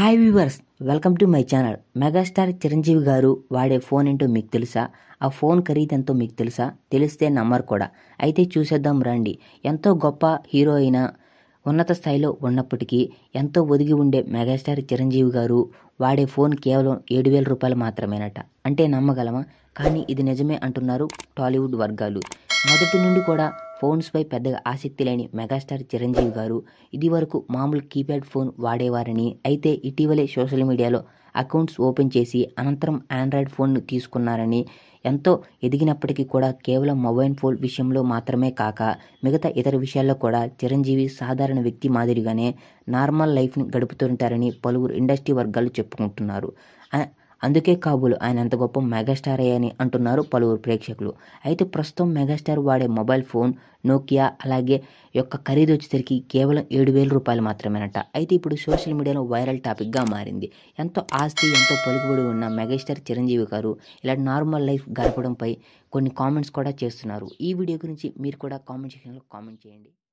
hi viewers welcome to my channel megastar Chiranjeevi గారు వాడే phone ఏంటో మీకు తెలుసా ఆ ఫోన్ ఖరీదు ఎంతో మీకు తెలుసా తెలిస్తే నమ్మరు కూడా అయితే చూసేద్దాం రండి ఎంతో గొప్ప హీరో అయిన ఉన్నత స్థాయిలో ఉన్నప్పటికీ ఎంతో ఒదిగి ఉండే మెగాస్టార్ చిరంజీవి గారు వాడే ఫోన్ కేవలం ఏడు వేల రూపాయలు మాత్రమేనట అంటే నమ్మగలమా కానీ ఇది నిజమే అంటున్నారు టాలీవుడ్ వర్గాలు మొదటి నుండి కూడా ఫోన్స్పై పెద్దగా ఆసక్తి లేని మెగాస్టార్ చిరంజీవి గారు ఇది వరకు మామూలు కీప్యాడ్ ఫోన్ వాడేవారని అయితే ఇటీవలే సోషల్ మీడియాలో అకౌంట్స్ ఓపెన్ చేసి అనంతరం ఆండ్రాయిడ్ ఫోన్ను తీసుకున్నారని ఎంతో ఎదిగినప్పటికీ కూడా కేవలం మొబైల్ ఫోన్ విషయంలో మాత్రమే కాక మిగతా ఇతర విషయాల్లో కూడా చిరంజీవి సాధారణ వ్యక్తి మాదిరిగానే నార్మల్ లైఫ్ని గడుపుతుంటారని పలువురు ఇండస్ట్రీ వర్గాలు చెప్పుకుంటున్నారు అందుకే కాబోలు ఆయన అంత గొప్ప మెగాస్టార్ అయ్యని అంటున్నారు పలువురు ప్రేక్షకులు అయితే ప్రస్తుతం మెగాస్టార్ వాడే మొబైల్ ఫోన్ నోకియా అలాగే యొక్క ఖరీదు వచ్చేసరికి కేవలం ఏడు వేల రూపాయలు మాత్రమేనట అయితే ఇప్పుడు సోషల్ మీడియాలో వైరల్ టాపిక్గా మారింది ఎంతో ఆస్తి ఎంతో పలుకుబడి ఉన్న మెగాస్టార్ చిరంజీవి గారు ఇలా నార్మల్ లైఫ్ గడపడంపై కొన్ని కామెంట్స్ కూడా చేస్తున్నారు ఈ వీడియో గురించి మీరు కూడా కామెంట్ సెక్షన్లో కామెంట్ చేయండి